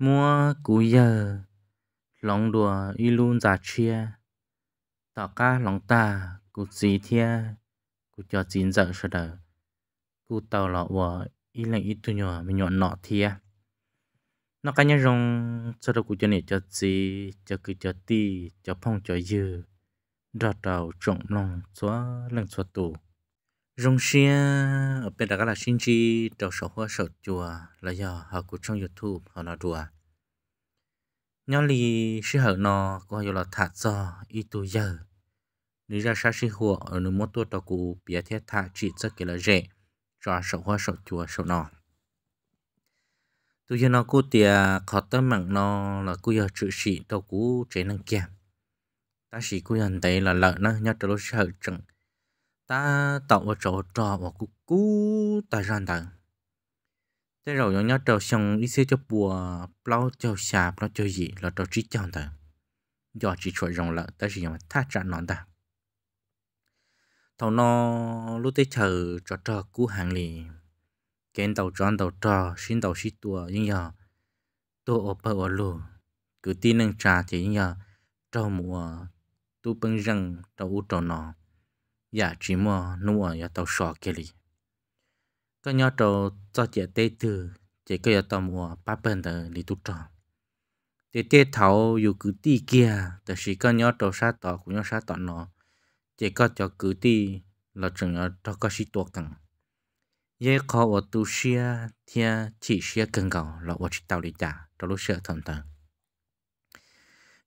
mua cú giờ lòng đùa y luôn giả chia tỏ ca lòng ta cú gì thia cú cho chín giờ sợ đờ cú tàu lọ vợ y lệnh y tu nhỏ mình nhọn nọ thia nó cá nhân rong cho đâu cú cho này cho gì cho cứ cho ti cho phong cho dư đọt đầu trọng lòng xóa lần xóa tù rong xia ở bên đó là xin chi đầu sổ hoa sổ chùa là do họ cũng trong youtube họ nó chùa. nhớ li sư hở nó có hiểu là thả do y tu giờ nếu ra sao sư hùa ở nơi một tuột đầu cụ bia thiết thả chỉ rất kỹ là rẻ, cho sổ hoa sổ chùa sổ nó tôi giờ nó cô tiề khó tâm mạng nó là cô giờ chữ sĩ đầu cụ chế năng kiệm ta chỉ cô nhận thấy là lợi nó nhớ trở lối sư hở ta tạo một chỗ trò một cú cú ta ran đằng thế rồi nhỏ nhỏ trò xong đi xe cho bùa plau cho xà plau cho gì là trò trí chọn ta do chỉ chuỗi rồng lợn ta chỉ mà thắt chặt nón ta thầu nó lúc tới chờ cho trò cú hàng lì kén tàu tròn tàu trò xin tàu xí tua nhưng giờ tôi ở bờ ở lù cứ tin nâng trà thì nhưng giờ trâu mùa tu bưng răng trâu u trò nó. 呀，只么侬啊要到少给哩。cái dạ, nhau trâu cho trẻ tê từ trẻ cái yếu tầm của ba bên tờ lý tụ trò tê tê thảo dù cứ tì kia tờ sĩ cái nhau trâu sát tỏ của nhau sát tỏ nó trẻ có cho cứ tì là chừng ở cho có sĩ tuột cẳng ye khó ở tu xia thia chỉ xia cần cầu là ở chỉ tàu lý trả trâu lúc xia thầm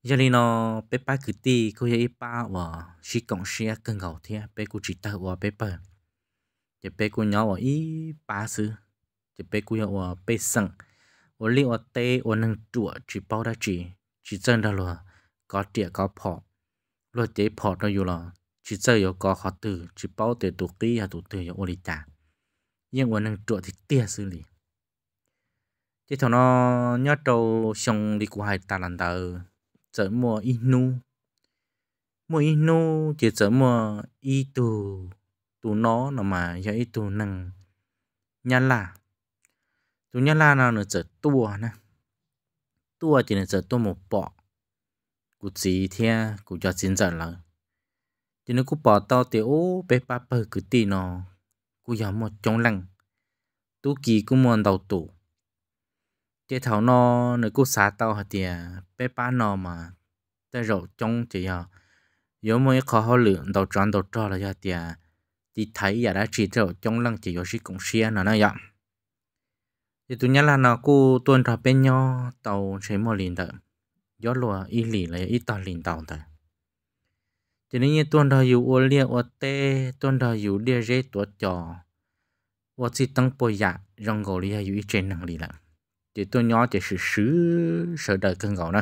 giờ này nó bé ba cứ ti cô ấy ba và chỉ cộng xe cần gạo thì bé cô chỉ tao và bé bờ giờ bé cô nhỏ và ý ba xứ giờ bé cô nhỏ bé sưng và liệu và tê và nâng trụ chỉ bao đã chỉ chỉ chân đó là có trẻ có phò rồi chế phò nó dù là chỉ chơi yếu có khó từ chỉ bao từ tổ kỹ hay tổ từ yếu ô lý trả nhưng mà nâng trụ thì tia xử lý chỉ thằng nó nhớ trâu xong đi của hai ta lần đầu chở mùa inu mùa inu chỉ chở mùa y tù tù mà giờ y tù nhà là tù nhà là nào nó chở tua nè tua là chở tua một bọ cụ chỉ thea cụ cho chín giờ là chỉ nó cụ bỏ tao thì ô bé ba bờ cứ tì nó cụ giờ một chống lăng tu kỳ cũng muốn đầu tủ chế thảo nó nó cứ xả tàu hạt tiền bé ba nó mà tới rồi trong chỉ à yếu mới khó họ lượng đầu tròn đầu tròn là hạt tiền đi thấy giờ đã chỉ rồi trong lăng chỉ có sĩ cũng xia nó nó vậy thì tôi nhớ là nó cô tuần ra bên nhau tàu sẽ mua liền đó gió lùa y lì là ít tàu liền tàu thôi cho nên như tuần ra dù ô lia ô tê tuần ra dù đê rê tuột trò ô chỉ tăng bồi dạ rong gò lia dù ít trên năng lì chỉ tôi nhỏ chỉ sự sứ sợ đời cơn gạo nè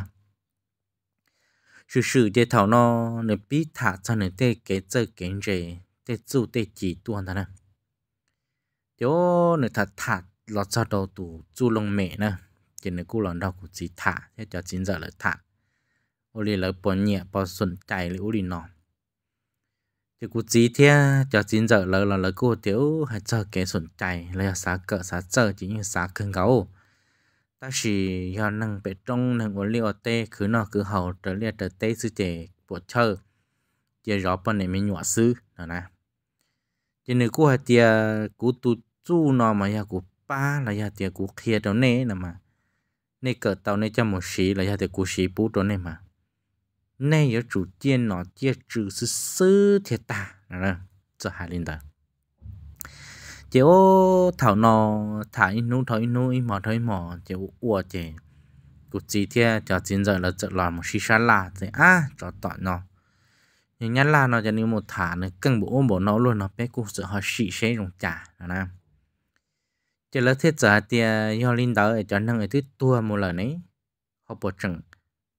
sự sự chỉ thảo nó nên biết thả cho nên tê cái chơi kiến gì tê dù tê chỉ tuôn ta nè chỗ nên thả thả lọt cho đầu tủ chu lông mẹ nè chỉ nên cú lần đầu cũng chỉ thả thế cho chín giờ lại thả ô li lại bỏ nhẹ bỏ sụn chạy lại ô li nọ thì cú chỉ thế cho chín giờ lại là lại cú thiếu hay cho cái sụn chạy lại xá cỡ xá chờ chỉ như xá cơn gạo ta chỉ do năng bể trong năng ổn liệu tê cứ nó cứ hậu trở liệt trở tê sư chế bộ chơi giờ rõ bọn này mình nhỏ sư đó nè cho nên cô hạt tia cú tu chu nó mà ya cú ba là ya tia cú kia đó nè nè mà nè cỡ tàu nè cho một xí là ya tia cú xí bút đó nè mà nè giờ chủ tiên nó chia trừ sư sư thiệt ta nè cho hai linh đó chiếu thảo nọ thải nu thải nu mò thải mò chiếu ua chè cụ chỉ thế cho chín giờ là chợ làm một xí xá là thế á, cho tọt nọ nhưng nhát là nó cho nên một thả nó cần bộ ôm bộ nó luôn nó bé cụ sợ họ xị xế rồng trả nè chỉ là thiết giờ thì do linh đó ở cho năng ở thứ tua một lần ấy họ bộ trừng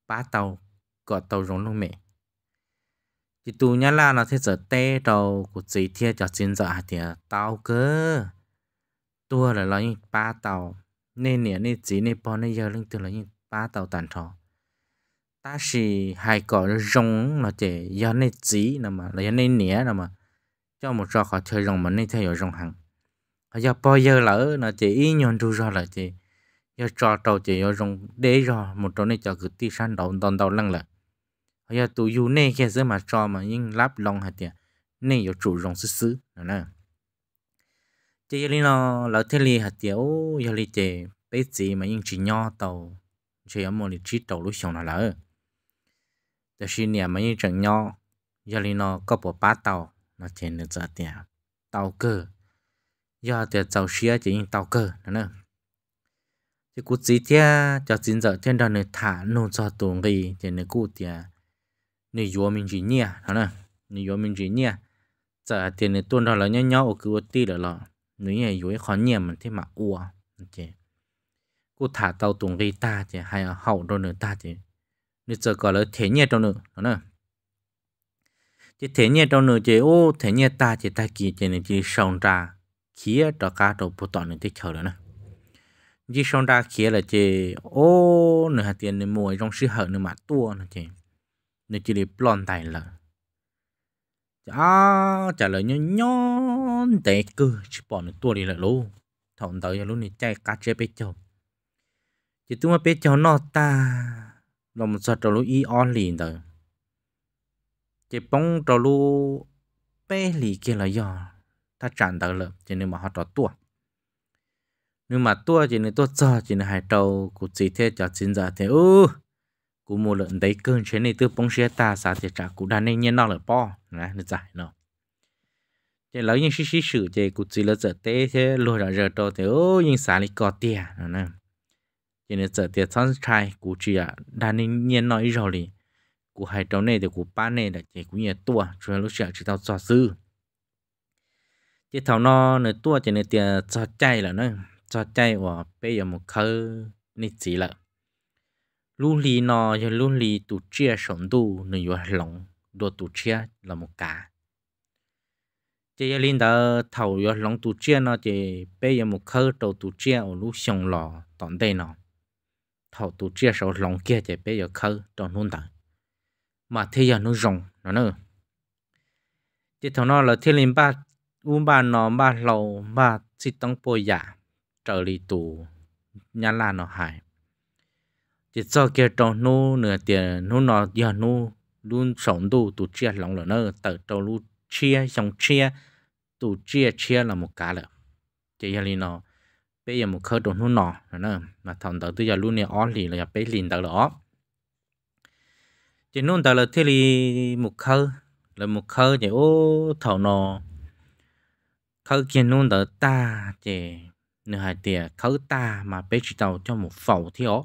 ba tàu có tàu rồng luôn mẹ chỉ tù nhá là nó thế giờ tê đầu của chị thia cho xin giờ thì tao cơ tua là nói ba tàu nên nè nên chỉ nên bỏ nên giờ lưng từ là như ba tàu tàn trò ta chỉ hai cỏ rong là chỉ giờ nên chỉ là mà là giờ nên nè là mà cho một trò họ chơi rong mà nên theo rong hàng giờ bao giờ lỡ là chỉ ý nhon ru ra là chỉ giờ trò trâu chỉ giờ rong để rồi một trò này cho cứ ti san đầu đòn đầu lăng lại bây tụi dù nè kia giữa mà cho mà nhưng lắp lòng hạt tiền nè yếu chủ rồng xứ xứ nè nè chỉ giờ nó lỡ thế li hạt tiểu giờ li chỉ bé gì mà nhưng chỉ nho tàu chỉ ở một li chỉ tàu lúc xong là lỡ แต่ชินเนี่ยมันยังจังย่อยาลีนอก็ปวป้าเต่ามาเจนเดือดเตียเต่าเกอยาเตียเจ้าเชียจะยิงเต่าเกอนั่นเนอะจะกูจีเตียจะจินเจอเทียนดอนเนื้อถาโนจอตุงกีเจนเนื้อกูเตีย nè yo mình chỉ nhẹ hả nè nè yo mình chỉ nhẹ giờ tiền này tuôn ra là nhau nhau cứ ti là là nếu như yo khó nhẹ mình thì mà ua chứ cô thả tàu tuồng gây ta chứ hay là hậu đâu nữa ta chứ nếu giờ gọi là thế nhẹ đâu nữa hả nè chứ thế nhẹ đâu nữa chứ ô thế nhẹ ta chứ ta Ki chứ này chứ sòng ra kia đó cá đồ bộ toàn này thích chờ nữa nè chỉ sòng ra kia là chứ ô nửa tiền này mua trong sư hở nửa mặt tua nè chứ nè chỉ để plon tài lợ à trả lời nhon nhon, tệ cơ chỉ bỏ nó tua đi lại lú thằng tới giờ lúc này chạy cá chơi bé chồng chỉ tôi mà bé chồng nọ ta làm sao trâu lú y on liền rồi chỉ bóng trâu lú bé lì kia là do ta chẳng tới lợ cho nên mà họ trò tua nhưng mà tua chỉ nên tua cho chỉ nên hai trâu cũng chỉ thế cho chính giả thế ư cú mua lợn đấy cơn chế này tư bông xe ta xả thì trả cú đàn này nhiên nó là po nè nó giải nó chế lấy những xí xí sự chế cú chỉ là giờ tê thế lôi ra giờ đồ thế ô nhưng xả lại có tiền nè chế này giờ tiền sáng trai cú chỉ à đàn này nhiên nói rồi đi cú hai trâu này thì cú ba này là chế cú nhiều tua rồi lúc xả chỉ tao cho sư chế thầu nó nửa tua chế này tiền cho chay là nó cho chay và bây giờ một khơi nít chỉ là lu lì nó giờ lu lì tụ chia sống tu nó vừa lòng đồ tụ chia là một cả chỉ giờ linh đó thầu vừa lòng tụ chia nó chỉ bây giờ một khơi đầu tụ chia ở lu xong lò tận đây nó thầu tụ chia sầu lòng kia chỉ bây giờ khơi đầu nôn tận mà thế giờ nó rộng, nó nữa chỉ thằng nó là thiên linh ba u ba nó ba lầu ba chỉ tăng bồi giả trở đi tù nhà là nó hại chỉ cho kia trong nô nửa tiền nô nọ giờ nô luôn sống đủ tụ chia lòng là nó tự trâu luôn chia xong chia tụ chia chia là một cái lợ chỉ giờ liền nó bây giờ một khơi trong nô nọ là nó mà thằng tự tôi giờ luôn này ó liền là bây liền tự là ó chỉ nôn tự là thế li một khơi là một khơi chỉ ô thầu nọ khơi kia nôn tự ta chỉ nửa hai tiền khơi ta mà bây giờ tàu cho một phẩu thiếu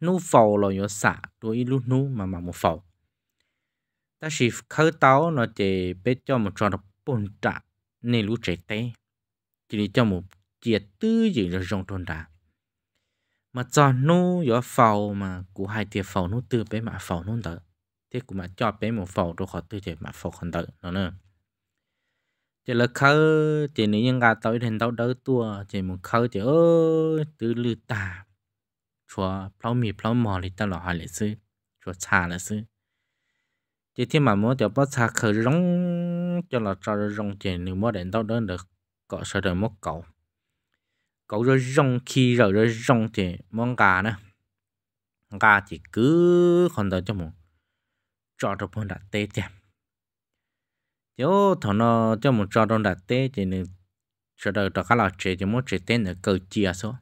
nu phầu lo yo xả đôi ilu nu mà mà một phầu ta chỉ khơi táo nó chỉ biết cho một trò đập bồn trả nên lũ trẻ tê chỉ cho một chia tư gì là rong tròn trả mà cho nu yo phầu mà cụ hai tiệp phầu nu tư bé mà phầu nu tới thế cụ mà cho bé một phầu đồ khó tư chỉ mà phầu còn tới nó nữa chỉ là khơi chỉ nếu như gà tới thành tao đỡ tua chỉ một khơi chỉ ơ tư lư tà chúa plau mi plau mò lì ta lọ hà lì sư chúa chà là sư chỉ thiên mà mua tiểu bát chà khờ rong cho là cho rong tiền nếu mua đến đâu đó được có sợ đời mất cầu cầu rồi rong khi rồi rồi rong tiền, món gà nữa gà thì cứ còn đợi cho mùng cho được món đặt tê tiệm nếu thằng nó cho mùng cho đồ đặt tê thì nên sợ đời đó cá lọ chế thì muốn chế tên ở cầu chia số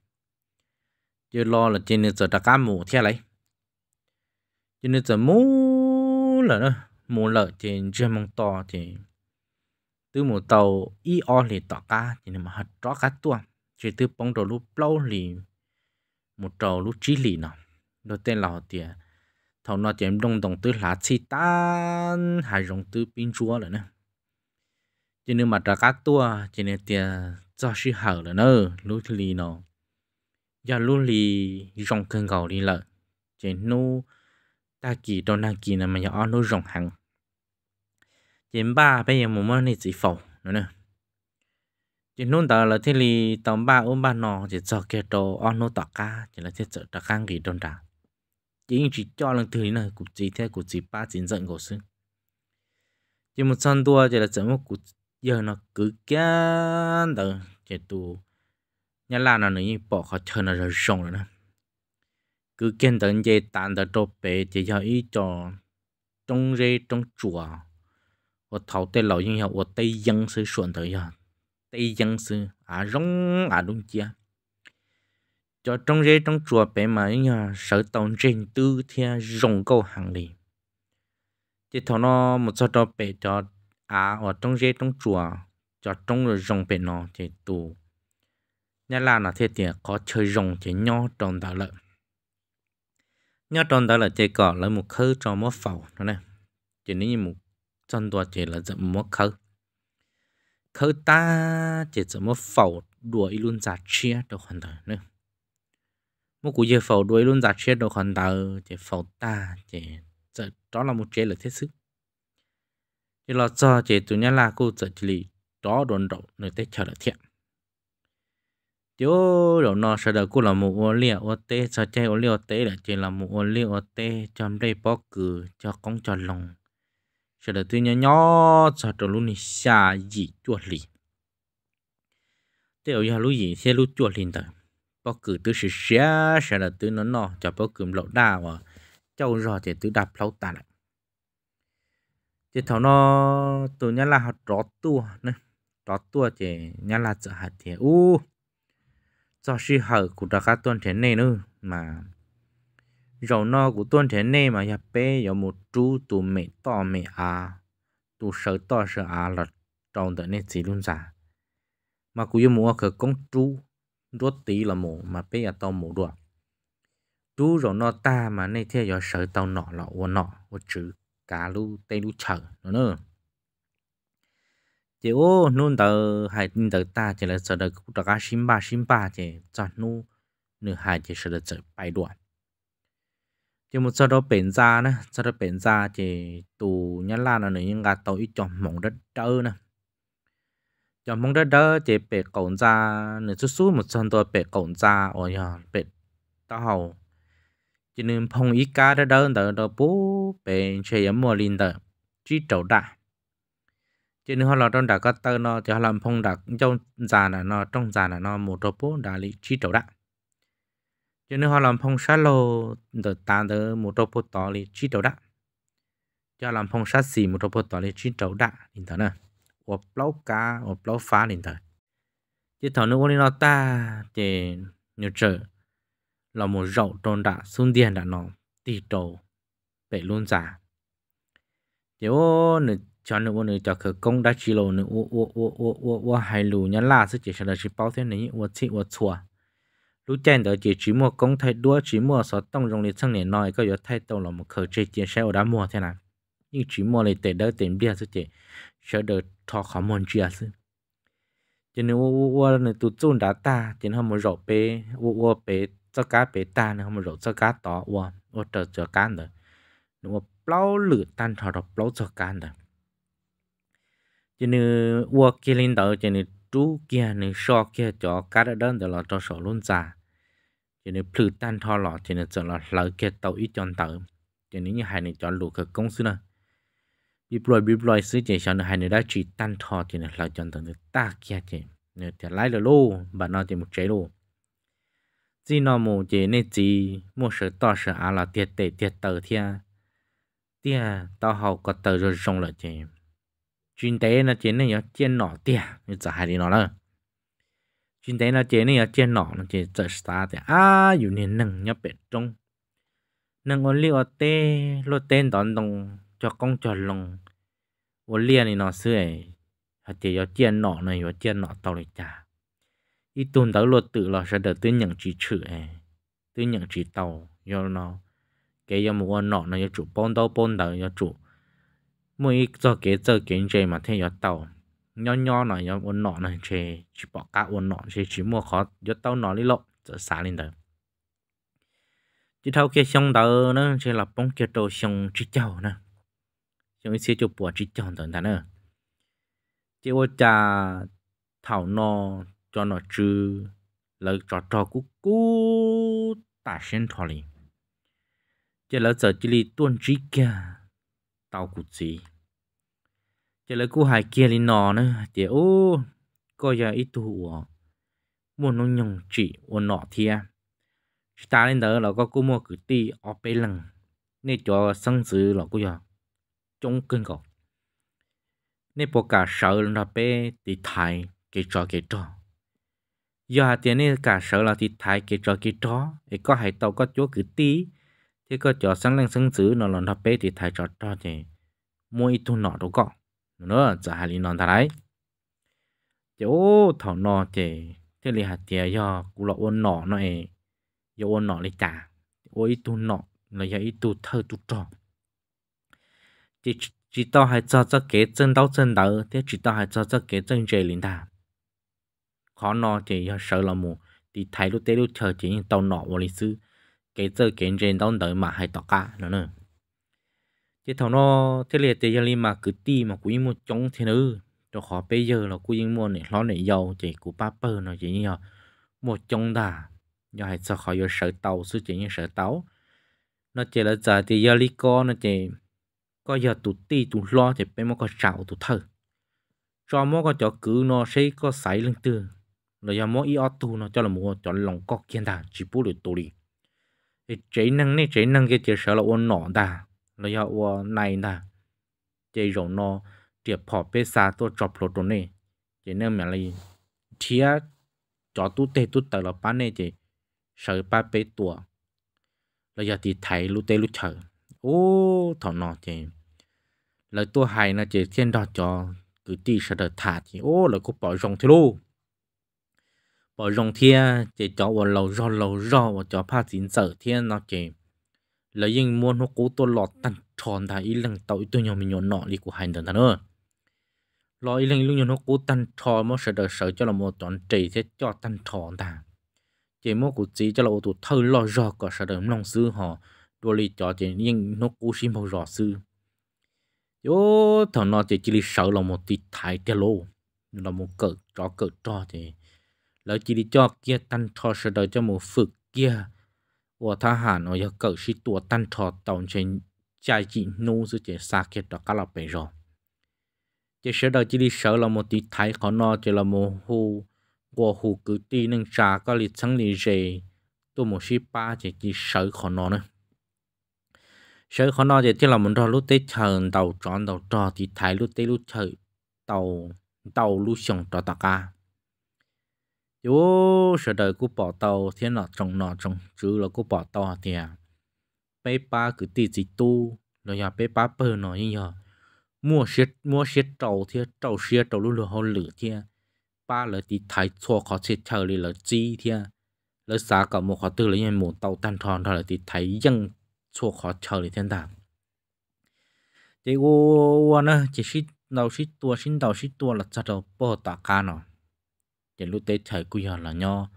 chứ lo là trên giờ ta cá mù theo lấy trên giờ mù là đó mù lợ thì chưa mong to thì từ một tàu y o thì tỏ cá thì mà hạt rõ cá tua chỉ từ bóng đầu lúc lâu thì một trầu lúc trí lì nó đó tên là họ tiền thầu nó chỉ đông đồng tư lá chi tan hay rồng tư pin chúa rồi nữa, cho nên mà trả cá tua cho nên tiền cho sự hở là nữa, lúc lì nó giờ luôn lì rong cơn gạo đi lợ chỉ nu ta kỳ đâu năng kỳ là mình giờ nu rong hàng chỉ ba bây giờ mà này chỉ phẩu nữa nè chỉ nu tờ là thế lì tầm ba ôm ba nọ chỉ cho kia đồ ăn nu tọt cá chỉ là thế sợ tọt cang kỳ đôn trả chỉ chỉ cho lần thứ này cũng chỉ thế cũng chỉ ba chỉ giận của xứ chỉ một sân tua chỉ là chỉ một cũng giờ nó cứ kia đó chỉ tu nhà là nó như bỏ khó chờ nó rồi xong rồi đó cứ kiên tận dây tàn tờ trộp bể chỉ cho ý cho trong rê trong chùa và thảo tê lão như hiệu và tây dân sư xuân tới giờ tây dân sư à rong à đúng chưa cho trong rê trong chùa bể mà như sở tàu trên tư thì rộng câu hàng lì chỉ thảo nó một số trộp bể cho à ở trong rê trong chùa cho trong rồi rộng bể nó thì tù nhà là nó thiết tiền có chơi rồng chế nho tròn tạo lợi nho tròn tạo lợi chế cỏ là một khơi cho một phẩu nó nè chỉ nếu như một chân tòa chế là dậm một khơi khơi ta chế dậm một phẩu đuổi luôn giả chia đồ hoàn toàn nữa một cú chế phẩu đuổi luôn giả chia đồ hoàn toàn chế phẩu ta chế đó là một chế là thiết sức thì là do chế tụi nhà là cô chỉ lý đó đồn rộng nơi tết chờ là thiện chỗ đầu nó sẽ được cô là một ô lia ô tê sợ chơi ô lia ô tê là chơi là một ô lia ô tê cho đây bó cử cho con cho lòng sẽ được tôi nhỏ nhỏ sợ đầu luôn đi xa gì chuột lì thế ở nhà lúc gì xe lúc chuột lì tới bó cử tôi sẽ xé sợ đầu tôi nó nó cho bó cử lậu đa và châu rồi thì tôi đạp lâu tàn lại thì thằng nó tôi nhớ là họ rõ tua nữa rõ tua thì nhớ là sợ hạt thì u uh do si hở của đặc cá tuần thế này nữa mà rồi nó của tuần thế này mà nhập bé có một chú tụ mẹ to mẹ à tụ sợ to sợ à là tròn tới nên chỉ luôn giả mà cũng yêu mua cái con chú rốt tí là mổ mà bé là to mổ được chú rồi nó ta mà nên theo dõi sợ tao nọ lọ nọ nọ chữ cá lu tê lu chở nữa nữa chị ô nôn tờ hai tờ ta chỉ là sợ được đặc cá sim ba sim ba chỉ chọn nu nửa hai chỉ sợ được sợ bài đoạn chỉ một sợ đó biến ra nè sợ đó biến ra chỉ tù nhá la nó nữa nhưng gà tàu ít chọn mong đất đỡ nè chọn mong đất đỡ chỉ bể cổng ra nửa chút xíu một chân tôi bể cổng ra ôi nhờ bể tao hậu, chỉ nên phong ít cá đó đơn tờ bố bể chơi yếm mua linh tờ chỉ trầu đại chỉ nếu họ là trong đã có tơ nó thì họ làm phong đã trong già là nó trong già là nó một rô bố đã lý chi trấu đã chỉ nếu họ làm phong sát lô được tám tới một rô bố tỏ lý chi trấu đã cho làm phong sát xì một rô bố tỏ lý chi trấu đã nhìn thở nè ốp lâu cá ốp lâu phá nhìn thở chỉ thở nữa nó ta thì nhiều trở là một rậu trong đã xuống điện đã nó tì trầu để luôn già chỉ ô cho nên bọn người cho cái công đã chỉ lộ nữa ô ô ô ô ô ô hai lù nhá là sẽ chỉ là chỉ bảo thế này ô chỉ ô chua lũ chen đó chỉ chỉ mua công thay đua chỉ mua số tông trong lịch sang này nói có yếu thay tông là một khởi chế chia sẻ đã mua thế nào nhưng chỉ mua lại để đỡ tiền bia sẽ chỉ sẽ được thọ khó mòn chia sự cho nên ô ô ô này tụt chun đã ta cho nên không một rổ bê ô ô bê cho cá bê ta nên không một rổ cho cá to ô ô trở cho cá nữa nó bao lửa tan thọ đó bao cho cá nữa cho nên qua kia lên đầu cho nên chú kia nên so kia cho cá đã đơn rồi là cho sổ luôn già cho nên phử tan thọ lọ cho nên giờ là lỡ kia tàu ít chọn tàu cho nên như hai này chọn lụa cái công sư nè bị bồi bị bồi sư chỉ cho nên hai này đã chỉ tan thọ cho nên lỡ chọn tàu ta kia chứ nên thì lái được luôn bà nó thì một chế luôn chỉ nó một chế nên chỉ một sự to sự à là tiệt tệ tiệt tờ thia tia tao học có tờ rồi xong lại chứ chuyên tế là chiến này chiến nọ tiền như giải đi nó là chuyên tế là chiến này chiến nọ nó chỉ trở xa thì à dù nên nâng nhớ bể trong nâng ở liu tê lô tên đón đồng cho công cho lòng ở lia à này nó xưa ấy họ chỉ có chiến nọ này có chiến nọ tàu này trả ít tuần tới lô tự là sẽ được tuyên nhận chỉ chữ ấy tuyên nhận chỉ tàu do nó cái do một con nọ nó do chủ bón đâu bón đầu do chủ mỗi giờ kế giờ kiến chế mà thấy giờ tàu nho nho này nho uốn nọ này chế chỉ bỏ cá uốn nọ chế chỉ mua khó giờ tàu nọ đi lộ giờ xả lên đấy chỉ thâu kia xong đầu nó chế là bông kia đồ xong chỉ chầu nè xong xí chụp bùa chỉ chầu tận tận nữa chỉ ô cha thảo nọ cho nọ chứ lợi cho cho cú cú ta sen thọ liền chỉ là giờ chỉ li tuôn chỉ kia tàu cụt gì chỉ lấy cô hải kia lên nò nữa thì ô coi giờ ít thu à muốn nó nhung chỉ ôn nọ thia ta lên đó là có cô mua cử ti ở bên lăng, nên cho sân sự là cô giờ trong cơn cậu nên bỏ cả sợ là bé thì thai cái trò cái trò giờ tiền nên cả sợ là thì thai cái trò cái trò thì có hải tàu có chỗ cử ti thế có cho sáng lên sáng xứ nó lòn thập bê thì thầy cho cho thì mua ít thu nọ đâu có nữa giờ hai lý non thà đấy chỗ thảo nọ thì thế là hạt tiền do cụ lọ ôn nọ nó ấy do ôn nọ lấy trả ôi ít thu nọ là do ít thu thơ thu trò chỉ chỉ tao hay cho cho kế chân đau chân đỡ thế chỉ tao hay cho cho kế chân chơi lính ta khó nọ thì do sợ là mù thì thay lúc tế lúc chờ chỉ tao nọ vào lịch sử cái chữ kiến trên đón đời mà hay tỏ cả nữa nữa chứ thằng nó thế liệt thì giờ mà cứ ti mà cũng muốn chống thế nữa cho khó bây giờ là cũng muốn này lo này giàu chỉ của ba bờ nó chỉ như một chống đà giờ hay sợ khỏi giờ sợ tàu suy chỉ như sợ tàu nó chỉ là giờ thì giờ lý co nó chỉ có giờ tụt ti tụt lo thì bây một cái chảo tụt thở cho một cái chỗ cứ nó sẽ có sải lưng từ rồi giờ mỗi ít tù nó cho là một chỗ lòng có kiên đà chỉ bù được tu đi chế năng này chế năng cái chế sợ là ôn nọ đà là do ôn này đà chế rộng nó chế phò bê xa tôi chọc lột đồ này chế năng mà là thía cho tu tê tu tờ là bán này chế sợ ba bê tua là do thì thấy lu tê lu chờ ô thọ nọ chế là tôi hài là chế thiên đo cho cứ tí sợ đợt thả thì ô là cô bỏ rộng thế luôn bỏ rong thia chỉ cho vào lầu rò lầu rò và cho pha dính sở thiên nó chỉ lấy yên muốn nó cố tôi lọt tăn tròn thà ý lần tàu tôi nhỏ mình nhỏ nọ đi của hành đơn thà nữa lo ý lần lúc nhỏ nó cố tăn tròn mà sợ đời sợ cho là một toàn trì sẽ cho tăn tròn thà chỉ mua của chỉ cho là ô tụ thơ lo rò có sợ đợi lòng sư họ đôi lì cho chỉ yên nó cố xin màu rò sư yo thằng nó chỉ chỉ lì sợ là một tí thái cái lô là một cỡ chó cỡ trò thì แล้วจีดิจอบเกียตันทอชดจะหมูฝึกเกียว่าทหารอยากเกิดชิตัวตันทอตอนเชนใจจีนูสุเจสาเกตก็เราไปรอจะเสดจีดิเสเราโมติไทยขอนอเจเราโมหูว่าหูกุตีนึงจาก็ลิทั้งลีเจตัวหมูชิป้าเจจีเสขอนอนะเสขอนอเจที่เรามันรอลุเตเชิญเต่าจอนเต่าจอติไทยลุเตลุเชิญเต่าเต่าลุชงตอตากา chú sợ đời cú bỏ tàu thiên nọ trồng nọ trồng chứ là cú bỏ tàu thì à bé ba cứ tì gì tu rồi nhà bé ba bơ nọ như nhờ mua xiết mua xiết trầu thì trầu xiết trầu luôn luôn hôn lửa thì ba là tí thái cho khó chết chờ đi là chi thì là xả cả một khó tư là như một tàu tan tròn thôi là tí thái dân cho khó chờ đi thiên đàng thì ô ô nè chỉ xít đầu xít tua xít đầu xít tua là chắc đầu bỏ tạ ca nọ để lúc tới trời cú là nho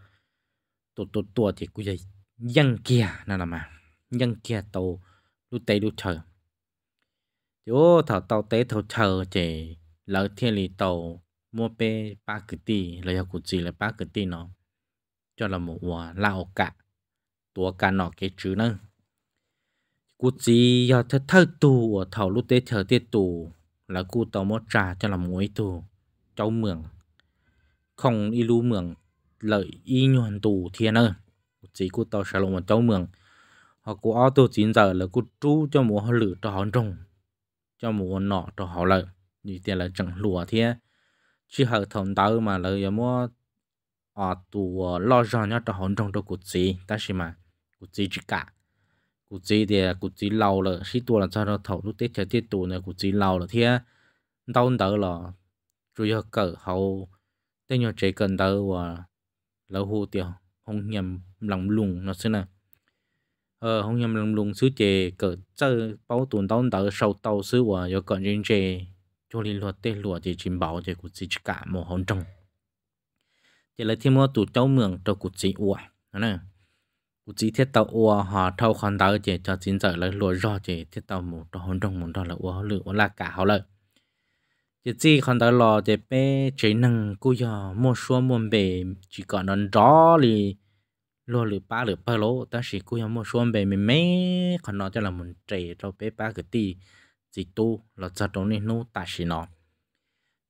tổ tổ tổ thì cú giờ dân kia nè là mà dân kia tàu lúc tới lúc trời chỗ thảo tàu tới thảo chờ chỉ thiên lý tàu mua pe ba cái tì là gì là ba cái cho là một quả lao cả tua cả nọ cái chữ nâng cú gì giờ thật thật tù ở thảo lúc tới thở tiết tù là cú trà cho là muối tù cháu mường không y lu mường lợi y nhuận tù thiên ơ chỉ cú tàu xả lộn một cháu mường họ cú ao tàu chín giờ là cú trú cho mùa họ lử cho họ trồng cho mùa nọ cho họ lợi như tiền là chẳng lùa thế chỉ hợp thầm tàu mà lợi giờ mua ở ờ, tù ờ, lo cho nhau cho họ trồng cho cú chỉ ta xí mà cú chỉ chỉ cả cú chỉ thì ờ, cú chỉ lâu rồi xí tua là cho nó thầu lúc tết chơi tết tù này cú chỉ lâu rồi thế đau đỡ là chủ yếu cỡ hậu thế nhỏ chế cần tao và lâu hù tiểu không nhầm lòng lùng nó xưa nè ờ không nhầm lòng lùng xứ chế cỡ chơi bao tuần tao tao sau tao xứ và do còn riêng chế cho nên luật tê luật thì chìm bảo chế của chị cả một hòn trồng chế lấy thêm một tụ cháu mường cho của chị ủa nè của chị thiết tao ủa họ thâu khoan tao chế cho chính giờ lấy lùa rõ chế thiết tao một hòn trồng một đó là ủa lựa là cả họ lợi chỉ chỉ còn đó lo để bé chỉ năng cô giờ mua số mua bề chỉ còn đón rõ thì lo lửa ba lửa ba lỗ ta chỉ cô giờ mua số bề mình mấy còn nó cho là mình trẻ cho bé ba cái tí chỉ tu là cho đó nên nó ta chỉ nó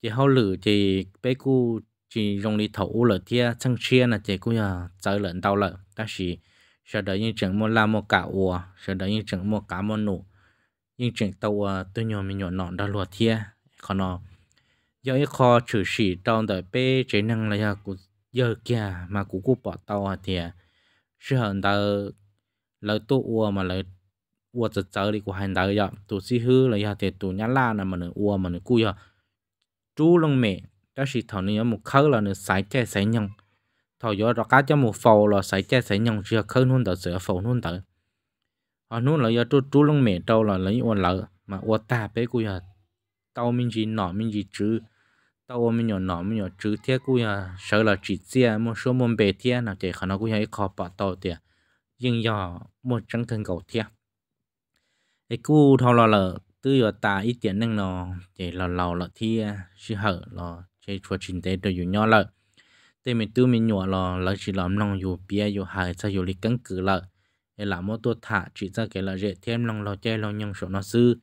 chỉ hậu lửa chỉ bé cô chỉ dùng đi thấu lửa thia chẳng chia là chỉ cô giờ chơi lợn đau lợn ta chỉ sau đó những trường mua làm mua cả ùa sau đó những trường mua cá mua nụ những trường tàu ờ, tôi nhỏ mình nhỏ nọ đã lùa thia khó nó giờ cái kho trừ sĩ trong đời bé chế năng là giờ của giờ kia mà cũng cũng bỏ tàu thì sự hận đời lời tu ua mà lời ua chớ chớ đi của hành đời giờ tu si hư là giờ thì tu nhã la là mà nữa ua mà nữa cú giờ chú lông mẹ đó sĩ thằng này một khơi là nữa sải che sải nhông thằng giờ đó cá cho một phầu là sải che sải nhông chưa khâu luôn đời sửa phầu luôn đời họ à, nói là giờ chú chú lông mẹ trâu là lấy ua lợ mà ua ta bé cú giờ tao mình chỉ nọ mình chỉ chữ tao mình nhỏ nọ mình nhỏ chữ thế cú ya sợ là chỉ chia một số môn bề thế nào thì khả năng cú ya khó bỏ tao thì nhưng do một trắng thân cầu thế cái cú thao là là tư giờ ta ít tiền năng nó thì là lầu là thi sư hở là chơi chùa trình tế đều nhỏ lợi thì mình tư mình nhỏ là là chỉ làm lòng dù bia dù hài sao dù lịch cắn cử lợi là một tuột thả chỉ ra cái là dễ thêm lòng lo chơi lo nhung số nó sư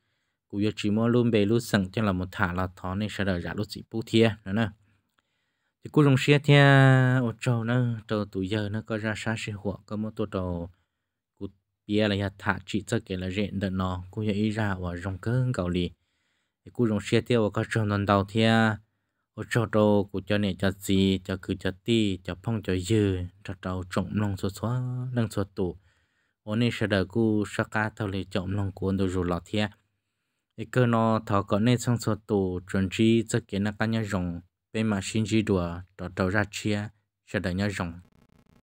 cú yo chỉ mua luôn bề luôn sừng cho là một thả là thó nên sẽ đợi giả lúc chỉ bù thia nữa nè thì cú lông xe thia ô trâu nó trâu tuổi giờ nó có ra xa xe hộ có một tổ trâu cú bia là nhà thả chỉ cho kể là rèn đợt nó cú yo ý ra và rong cơn cầu lì thì cú lông xe thia và có trâu non đầu thia ô trâu trâu cú cho này cho gì cho cứ cho ti cho phong cho dư cho trâu trộm lông số số lông số tủ ô nên sẽ đợi cú sa ca thâu lì trộm lông cuốn đồ rủ lọt thia cái cơ nó thọ có nên xong số tù chuẩn chi cho cái nó cá nhau rồng bên mà xin chi đùa đó đầu ra chia sẽ đỡ nhau rồng